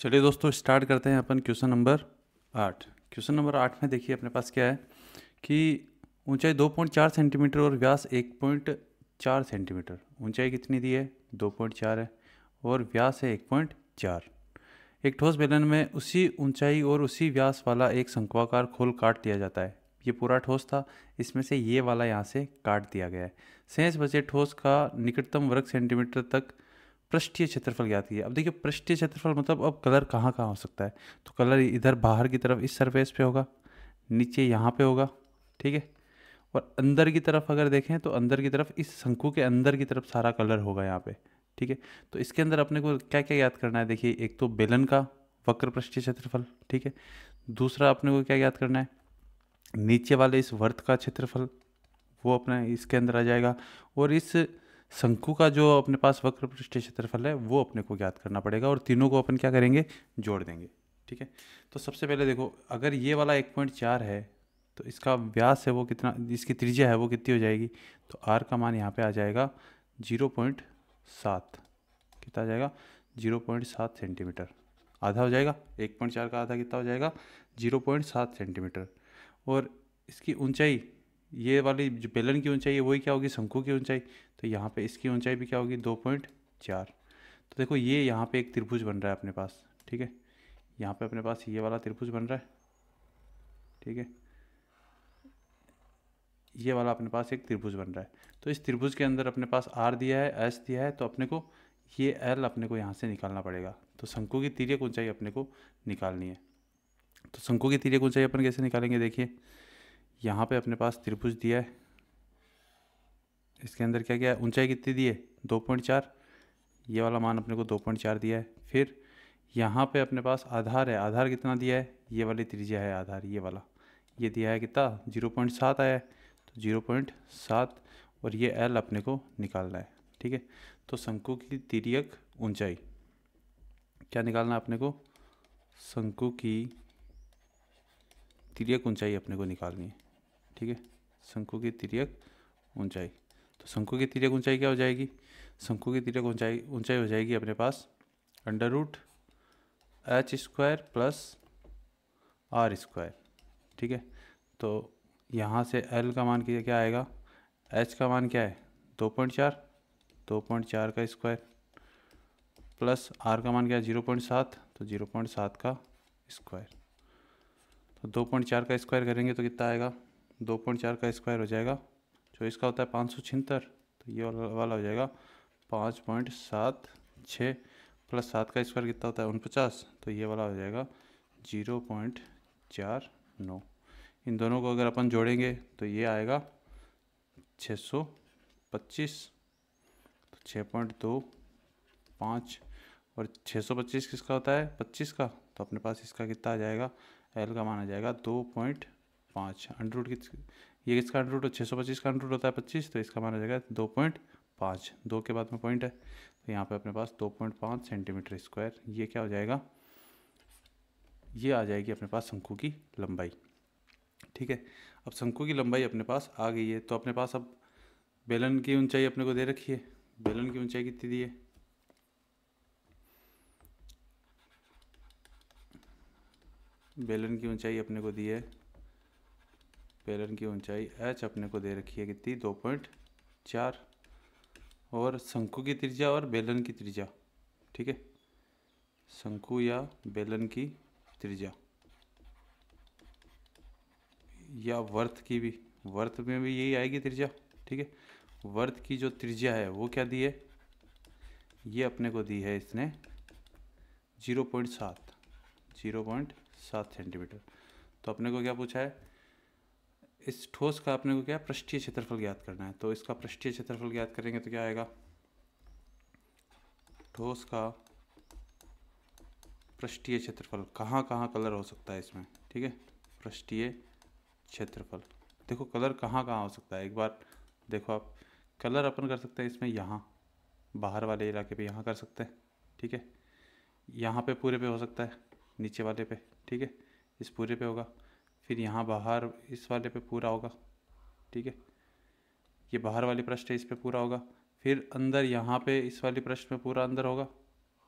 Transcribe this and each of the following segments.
चलिए दोस्तों स्टार्ट करते हैं अपन क्वेश्चन नंबर आठ क्वेश्चन नंबर आठ में देखिए अपने पास क्या है कि ऊंचाई दो पॉइंट चार सेंटीमीटर और व्यास एक पॉइंट चार सेंटीमीटर ऊंचाई कितनी दी है दो पॉइंट चार है और व्यास है एक पॉइंट चार एक ठोस बेलन में उसी ऊंचाई और उसी व्यास वाला एक शंकुआकार खोल काट दिया जाता है ये पूरा ठोस था इसमें से ये वाला यहाँ से काट दिया गया है सेंस बचे ठोस का निकटतम वर्ग सेंटीमीटर तक पृष्ठीय क्षेत्रफल ज्ञात किया अब देखिए पृष्ठीय क्षेत्रफल मतलब अब कलर कहाँ कहाँ हो सकता है तो कलर इधर बाहर की तरफ इस सरफेस पे होगा नीचे यहाँ पे होगा ठीक है और अंदर की तरफ अगर देखें तो अंदर की तरफ इस शंकु के अंदर की तरफ सारा कलर होगा यहाँ पे ठीक है तो इसके अंदर अपने को क्या क्या याद करना है देखिए एक तो बेलन का वक्र पृष्ठीय क्षेत्रफल ठीक है दूसरा अपने को क्या याद करना है नीचे वाले इस वर्त का क्षेत्रफल वो अपने इसके अंदर आ जाएगा और इस शंकु का जो अपने पास वक्र पृष्ठीय क्षेत्रफल है वो अपने को ज्ञात करना पड़ेगा और तीनों को अपन क्या करेंगे जोड़ देंगे ठीक है तो सबसे पहले देखो अगर ये वाला एक पॉइंट चार है तो इसका व्यास है वो कितना इसकी त्रिज्या है वो कितनी हो जाएगी तो आर का मान यहाँ पर आ जाएगा जीरो पॉइंट सात कितना आ जाएगा जीरो पॉइंट सात सेंटीमीटर आधा हो जाएगा एक पॉइंट चार का आधा कितना हो जाएगा जीरो पॉइंट सात सेंटीमीटर और इसकी ऊंचाई ये वाली जो बेलन की ऊंचाई है वही क्या होगी शंकु की ऊंचाई तो यहाँ पे इसकी ऊंचाई भी क्या होगी दो पॉइंट चार तो देखो ये यहाँ पे एक त्रिभुज बन रहा है अपने पास ठीक है यहाँ पे अपने पास ये वाला त्रिभुज बन रहा है ठीक है ये वाला अपने पास एक त्रिभुज बन रहा है तो इस त्रिभुज के अंदर अपने पास आर दिया है एस दिया है तो अपने को ये एल अपने को यहाँ से निकालना पड़ेगा तो शंकु की तीरिय ऊंचाई अपने को निकालनी है तो शंकु की तीरिय ऊंचाई अपन कैसे निकालेंगे देखिए यहाँ पे अपने पास त्रिभुज दिया है इसके अंदर क्या क्या है ऊंचाई कितनी दी है दो पॉइंट चार ये वाला मान अपने को दो पॉइंट चार दिया है फिर यहाँ पे अपने पास आधार है आधार कितना दिया है ये वाली त्रिज्या है आधार ये वाला ये दिया है कितना जीरो पॉइंट सात आया है तो जीरो पॉइंट सात और ये एल अपने को निकालना है ठीक है तो शंकु की तिरक ऊंचाई क्या निकालना है अपने को शंकु की तिरक ऊंचाई अपने को निकालनी है ठीक है शंकु की तिरक ऊंचाई तो शंकु की तिरक ऊंचाई क्या हो जाएगी शंकु की तिरक ऊंचाई ऊंचाई हो जाएगी अपने पास under root H square plus R square ठीक है तो यहाँ से एल का मान क्या आएगा एच का मान क्या है दो पॉइंट चार दो पॉइंट चार का स्क्वायर प्लस आर का मान क्या है जीरो पॉइंट सात तो जीरो पॉइंट सात का स्क्वायर तो दो पॉइंट चार का स्क्वायर करेंगे तो कितना आएगा दो पॉइंट चार का स्क्वायर हो जाएगा जो इसका होता है पाँच सौ छिहत्तर तो ये वाला हो जाएगा पाँच पॉइंट सात छः प्लस सात का स्क्वायर कितना होता है उनपचास तो ये वाला हो जाएगा जीरो पॉइंट चार नौ इन दोनों को अगर अपन जोड़ेंगे तो ये आएगा छः सौ पच्चीस तो छः पॉइंट दो पाँच और छः सौ पच्चीस किसका होता है पच्चीस का तो अपने पास इसका कितना आ जाएगा एल का माना जाएगा दो पॉइंट पाँच अंडर रूट किस ये किसका अंडर रूट छः सौ पच्चीस का अंडर रूट होता है पच्चीस तो इसका माना जाएगा दो पॉइंट पाँच दो के बाद में पॉइंट है तो यहाँ पे अपने पास दो पॉइंट पाँच सेंटीमीटर स्क्वायर ये क्या हो जाएगा ये आ जाएगी अपने पास शंकु की लंबाई ठीक है अब शंकु की लंबाई अपने पास आ गई है तो अपने पास अब बेलन की ऊंचाई अपने को दे रखी है बेलन की ऊंचाई कितनी दी है बेलन की ऊंचाई अपने को दी है पेलन की ऊंचाई एच अपने को दे रखी है कितनी दो पॉइंट चार और शंकु की त्रिज्या और बेलन की त्रिज्या ठीक है शंकु या बेलन की त्रिज्या या वर्थ की भी वर्थ में भी यही आएगी त्रिज्या ठीक है वर्थ की जो त्रिज्या है वो क्या दी है ये अपने को दी है इसने जीरो पॉइंट सात जीरो पॉइंट सात सेंटीमीटर तो अपने को क्या पूछा है इस ठोस का अपने को क्या पृष्ठीय क्षेत्रफल ज्ञात करना है तो इसका पृष्ठीय क्षेत्रफल ज्ञात करेंगे तो क्या आएगा ठोस का पृष्ठीय क्षेत्रफल कहाँ कहाँ कलर हो सकता है इसमें ठीक है पृष्ठीय क्षेत्रफल देखो कलर कहाँ कहाँ हो सकता है एक बार देखो आप कलर अपन कर सकते हैं इसमें यहाँ बाहर वाले इलाके पे यहाँ कर सकते हैं ठीक है यहाँ पे पूरे पे हो सकता है नीचे वाले पे ठीक है इस पूरे पे होगा फिर यहाँ बाहर इस वाले पे पूरा होगा ठीक है ये बाहर वाली पृष्ठ है इस पे पूरा होगा फिर अंदर यहाँ पे इस वाली पृष्ठ में पूरा अंदर होगा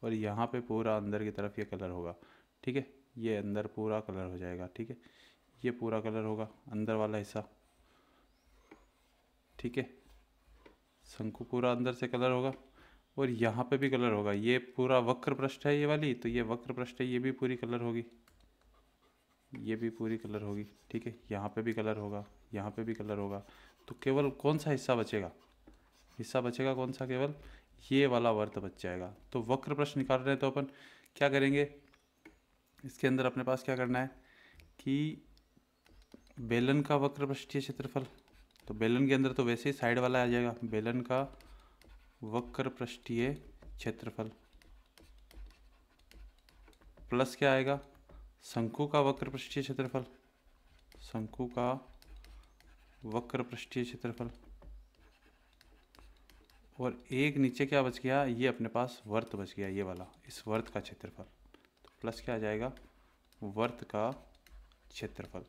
और यहाँ पे पूरा अंदर की तरफ ये कलर होगा ठीक है ये अंदर पूरा कलर हो जाएगा ठीक है ये पूरा कलर होगा अंदर वाला हिस्सा ठीक है शंकु पूरा अंदर से कलर होगा और यहाँ पे भी कलर होगा ये पूरा वक्र पृष्ठ है ये वाली तो ये वक्र पृष्ठ है ये भी पूरी कलर होगी ये भी पूरी कलर होगी ठीक है यहाँ पे भी कलर होगा यहाँ पे भी कलर होगा तो केवल कौन सा हिस्सा बचेगा हिस्सा बचेगा कौन सा केवल ये वाला वर्त बच जाएगा तो वक्र प्रश्न निकाल रहे हैं तो अपन क्या करेंगे इसके अंदर अपने पास क्या करना है कि बेलन का वक्र पृष्ठीय क्षेत्रफल तो बेलन के अंदर तो वैसे ही साइड वाला आ जाएगा बेलन का वक्र पृष्ठीय क्षेत्रफल प्लस क्या आएगा शंकु का वक्र पृष्ठीय क्षेत्रफल शंकु का वक्र पृष्ठीय क्षेत्रफल और एक नीचे क्या बच गया ये अपने पास वर्त बच गया ये वाला इस वर्त का क्षेत्रफल तो प्लस क्या आ जाएगा वर्त का क्षेत्रफल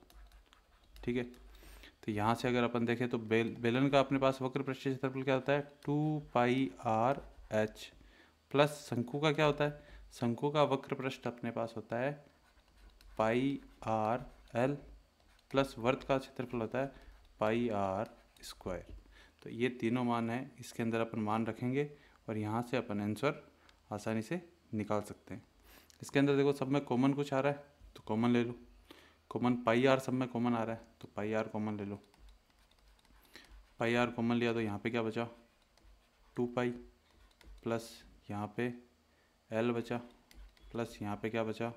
ठीक है तो यहाँ से अगर अपन देखें तो बेल बेलन का अपने पास वक्र पृष्ठीय क्षेत्रफल क्या होता है two pi R H plus शंकु का क्या होता है शंकु का वक्र पृष्ठ अपने पास होता है पाई आर एल प्लस वर्थ का क्षेत्रफल होता है पाई आर स्क्वायर तो ये तीनों मान हैं इसके अंदर अपन मान रखेंगे और यहाँ से अपन आंसर आसानी से निकाल सकते हैं इसके अंदर देखो सब में कॉमन कुछ आ रहा है तो कॉमन ले लो कॉमन पाई आर सब में कॉमन आ रहा है तो पाई आर कॉमन ले लो पाई आर कॉमन लिया तो यहाँ पे क्या बचा टू पाई प्लस यहाँ पे एल बचा प्लस यहाँ पे क्या बचा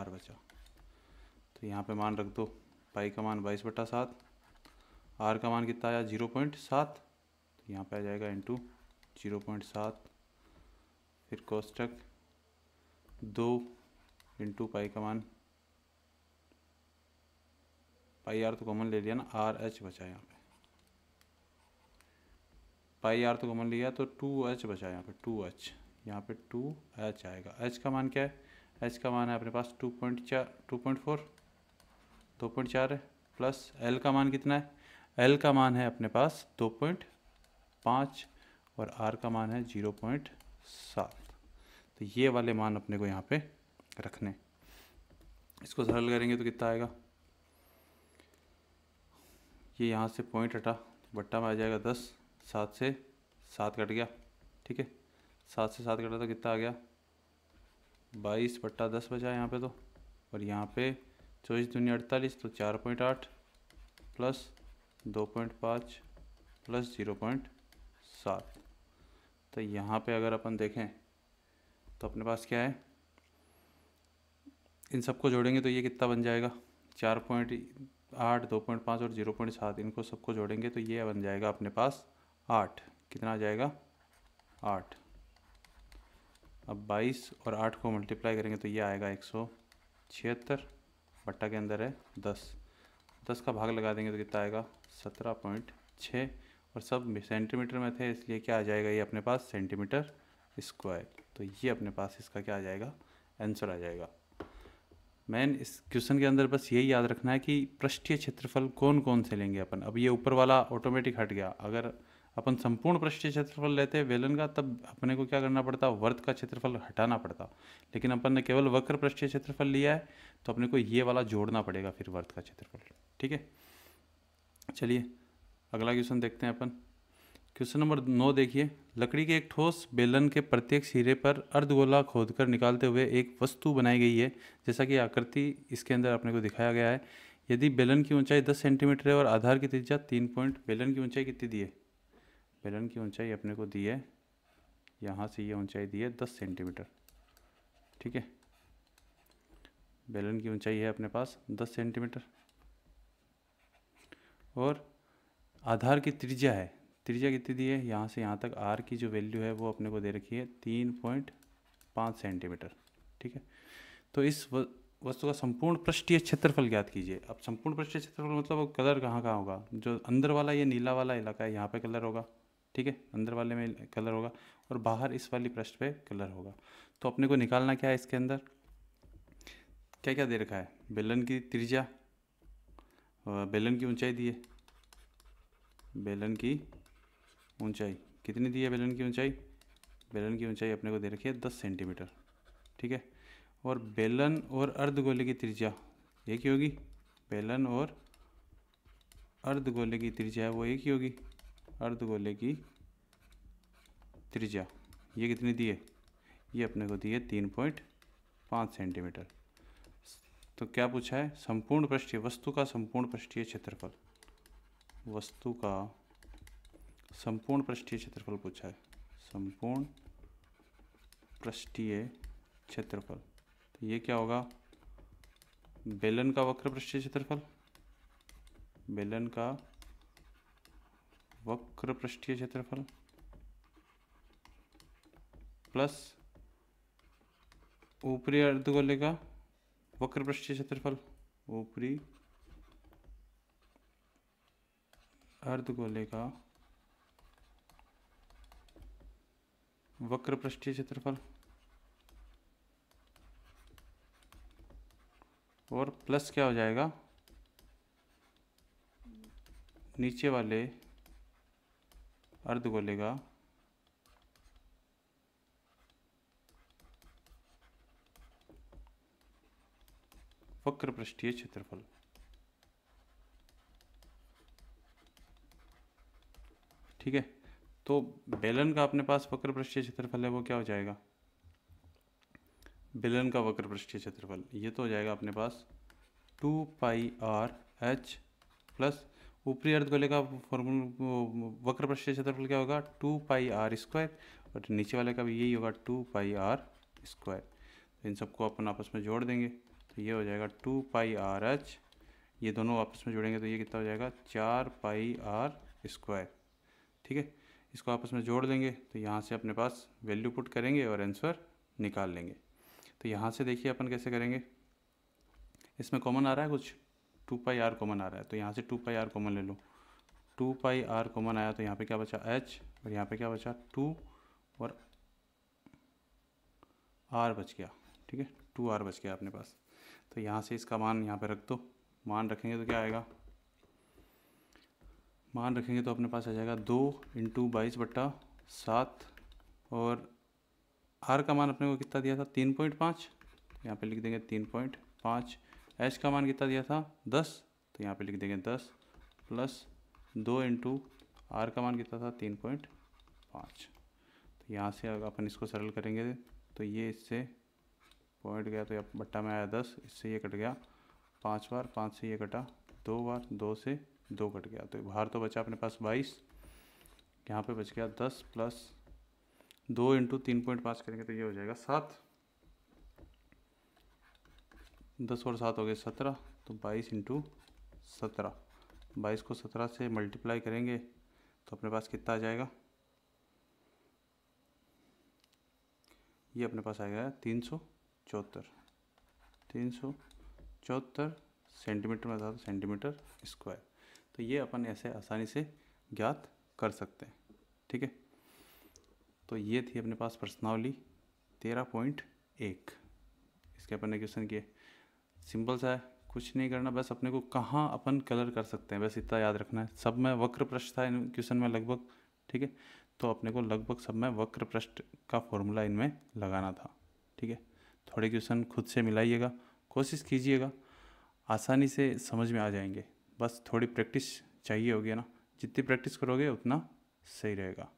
आर बचा तो यहाँ पे मान रख दो पाई का मान बाईस बटा सात आर का मान कितना आया जीरो पॉइंट सात तो यहाँ पे आ जाएगा इंटू जीरो पॉइंट सात फिर कोष्टक दो इंटू पाई का मान पाई आर तो कॉमन ले लिया ना आर एच बचा यहाँ पे पाई आर तो कॉमन लिया तो टू एच बचा यहाँ पे टू एच यहाँ पे टू एच आएगा एच का मान क्या है एच का मान है अपने पास टू पॉइंट चार टू पॉइंट फोर दो पॉइंट चार है प्लस एल का मान कितना है एल का मान है अपने पास दो पॉइंट पाँच और आर का मान है जीरो पॉइंट सात तो ये वाले मान अपने को यहाँ पे रखने इसको सरल करेंगे तो कितना आएगा ये यहाँ से पॉइंट हटा बट्टा में आ जाएगा दस सात से सात कट गया ठीक है सात से सात कटा तो कितना आ गया बाईस बट्टा दस बचा यहाँ पे तो और यहाँ पे चौबीस दूनी अड़तालीस तो चार पॉइंट आठ प्लस दो पॉइंट पाँच प्लस जीरो पॉइंट सात तो यहाँ पे अगर अपन देखें तो अपने पास क्या है इन सबको जोड़ेंगे तो ये कितना बन जाएगा चार पॉइंट आठ दो पॉइंट पाँच और जीरो पॉइंट सात इनको सबको जोड़ेंगे तो ये बन जाएगा अपने पास आठ कितना आ जाएगा आठ अब बाईस और आठ को मल्टीप्लाई करेंगे तो ये आएगा एक सौ छिहत्तर बट्टा के अंदर है दस दस का भाग लगा देंगे तो कितना आएगा सत्रह पॉइंट छः और सब सेंटीमीटर में थे इसलिए क्या आ जाएगा ये अपने पास सेंटीमीटर स्क्वायर तो ये अपने पास इसका क्या आ जाएगा आंसर आ जाएगा मैन इस क्वेश्चन के अंदर बस यही याद रखना है कि पृष्ठीय क्षेत्रफल कौन कौन से लेंगे अपन अब ये ऊपर वाला ऑटोमेटिक हट गया अगर अपन संपूर्ण पृष्ठीय क्षेत्रफल लेते हैं वेलन का तब अपने को क्या करना पड़ता वर्त का क्षेत्रफल हटाना पड़ता लेकिन अपन ने केवल वक्र पृष्ठीय क्षेत्रफल लिया है तो अपने को ये वाला जोड़ना पड़ेगा फिर वर्त का क्षेत्रफल ठीक है चलिए अगला क्वेश्चन देखते हैं अपन क्वेश्चन नंबर नौ देखिए लकड़ी के एक ठोस बेलन के प्रत्येक सिरे पर अर्धगोला खोदकर निकालते हुए एक वस्तु बनाई गई है जैसा कि आकृति इसके अंदर अपने को दिखाया गया है यदि बेलन की ऊंचाई 10 सेंटीमीटर है और आधार की त्रिज्या तीन पॉइंट बेलन की ऊंचाई कितनी दी है बेलन की ऊंचाई अपने को दी है यहाँ से ये यह ऊंचाई दी है दस सेंटीमीटर ठीक है बेलन की ऊंचाई है अपने पास दस सेंटीमीटर और आधार की त्रिज्या है त्रिज्या कितनी दी है यहाँ से यहाँ तक आर की जो वैल्यू है वो अपने को दे रखी है तीन पॉइंट पाँच सेंटीमीटर ठीक है तो इस वस्तु का संपूर्ण पृष्ठीय क्षेत्रफल ज्ञात कीजिए अब संपूर्ण पृष्ठीय क्षेत्रफल मतलब कलर कहाँ कहाँ होगा जो अंदर वाला या नीला वाला इलाका है यहाँ पे कलर होगा ठीक है अंदर वाले में कलर होगा और बाहर इस वाली पृष्ठ पे कलर होगा तो अपने को निकालना क्या है इसके अंदर क्या क्या दे रखा है बेलन की त्रिज्या बेलन की ऊंचाई दी है बेलन की ऊंचाई कितनी दी है बेलन की ऊंचाई बेलन की ऊंचाई अपने को दे रखी है दस सेंटीमीटर ठीक है और बेलन और अर्धगोले की त्रिज्या एक ही होगी बेलन और अर्धगोले की त्रिज्या है वो एक ही होगी अर्धगोले की त्रिज्या ये कितनी दी है ये अपने को दी है तीन पॉइंट पाँच सेंटीमीटर तो क्या पूछा है संपूर्ण पृष्ठीय वस्तु का संपूर्ण पृष्ठीय क्षेत्रफल वस्तु का संपूर्ण पृष्ठीय क्षेत्रफल पूछा है संपूर्ण पृष्ठीय क्षेत्रफल तो ये क्या होगा बेलन का वक्र पृष्ठीय क्षेत्रफल बेलन का वक्र पृष्ठीय क्षेत्रफल प्लस ऊपरी अर्धगोले का वक्र पृष्ठीय क्षेत्रफल ऊपरी अर्धगोले का वक्र पृष्ठीय क्षेत्रफल और प्लस क्या हो जाएगा नीचे वाले का वक्र पृष्ठीय क्षेत्रफल ठीक है तो बेलन का अपने पास वक्र पृष्ठीय क्षेत्रफल है वो क्या हो जाएगा बेलन का वक्र पृष्ठीय क्षेत्रफल ये तो हो जाएगा अपने पास two pi R H plus ऊपरी अर्ध गोले का फॉर्मूल वक्र प्रश्न क्षेत्रफल क्या होगा टू पाई आर स्क्वायर और नीचे वाले का भी यही होगा टू पाई आर स्क्वायर तो इन सबको अपन आपस में जोड़ देंगे तो ये हो जाएगा टू पाई आर एच ये दोनों आपस में जोड़ेंगे तो ये कितना हो जाएगा चार पाई आर स्क्वायर ठीक है इसको आपस में जोड़ देंगे तो यहाँ से अपने पास वैल्यू पुट करेंगे और आंसर निकाल लेंगे तो यहाँ से देखिए अपन कैसे करेंगे इसमें कॉमन आ रहा है कुछ टू पाई आर कॉमन आ रहा है तो यहाँ से टू पाई आर कॉमन ले लो टू पाई आर कॉमन आया तो यहाँ पे क्या बचा एच और यहाँ पे क्या बचा टू और आर बच गया ठीक है टू आर बच गया अपने पास तो यहाँ से इसका मान यहाँ पे रख दो मान रखेंगे तो क्या आएगा मान रखेंगे तो अपने पास आ जाएगा दो इंटू बाईस बट्टा सात और आर का मान अपने को कितना दिया था तीन पॉइंट पाँच यहाँ पे लिख देंगे तीन पॉइंट पाँच एच का मान कितना दिया था दस तो यहाँ पे लिख देंगे दस प्लस दो इंटू आर का मान कितना था तीन पॉइंट पाँच तो यहाँ से अगर अपन इसको सरल करेंगे तो ये इससे पॉइंट गया तो यहाँ बट्टा में आया दस इससे ये कट गया पाँच बार पाँच से ये कटा दो बार दो से दो कट गया तो बाहर तो बचा अपने पास बाईस यहाँ पर बच गया दस प्लस दो इंटू तीन पॉइंट पाँच करेंगे तो ये हो जाएगा सात दस और सात हो गए सत्रह तो बाईस इंटू सत्रह बाईस को सत्रह से मल्टीप्लाई करेंगे तो अपने पास कितना आ जाएगा ये अपने पास आ गया तीन सौ चौहत्तर तीन सौ चौहत्तर सेंटीमीटर में ज़्यादा तो सेंटीमीटर स्क्वायर तो ये अपन ऐसे आसानी से ज्ञात कर सकते हैं ठीक है तो ये थी अपने पास प्रश्नावली तेरह पॉइंट एक इसके अपन ने क्वेश्चन किए सिंपल सा है कुछ नहीं करना बस अपने को कहाँ अपन कलर कर सकते हैं बस इतना याद रखना है सब में वक्र पृष्ठ था इन क्वेश्चन में लगभग ठीक है तो अपने को लगभग सब में वक्र पृष्ठ का फॉर्मूला इनमें लगाना था ठीक है थोड़े क्वेश्चन खुद से मिलाइएगा कोशिश कीजिएगा आसानी से समझ में आ जाएंगे बस थोड़ी प्रैक्टिस चाहिए होगी ना जितनी प्रैक्टिस करोगे उतना सही रहेगा